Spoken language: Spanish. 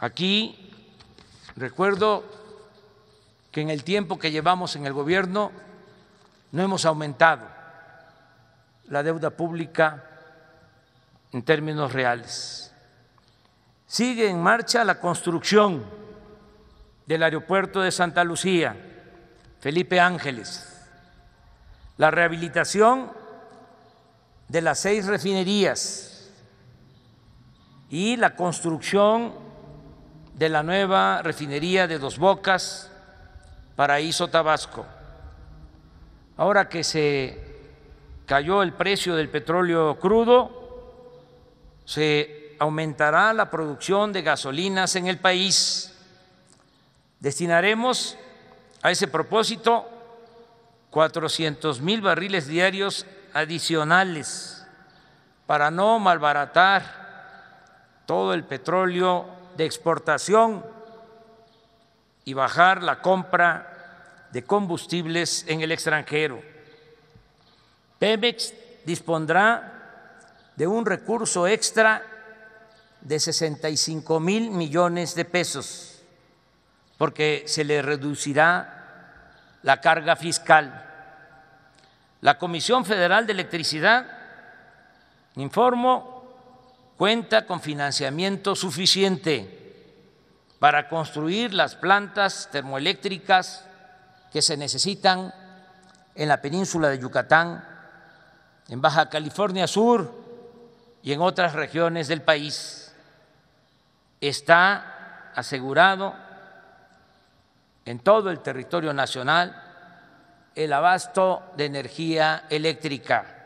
Aquí recuerdo que en el tiempo que llevamos en el gobierno no hemos aumentado la deuda pública en términos reales. Sigue en marcha la construcción del aeropuerto de Santa Lucía, Felipe Ángeles, la rehabilitación de las seis refinerías y la construcción de la nueva refinería de Dos Bocas, Paraíso Tabasco. Ahora que se cayó el precio del petróleo crudo, se aumentará la producción de gasolinas en el país. Destinaremos a ese propósito 400 mil barriles diarios adicionales para no malbaratar todo el petróleo de exportación y bajar la compra de combustibles en el extranjero. Pemex dispondrá de un recurso extra de 65 mil millones de pesos, porque se le reducirá la carga fiscal. La Comisión Federal de Electricidad, informo, cuenta con financiamiento suficiente para construir las plantas termoeléctricas que se necesitan en la península de Yucatán, en Baja California Sur y en otras regiones del país. Está asegurado en todo el territorio nacional el abasto de energía eléctrica.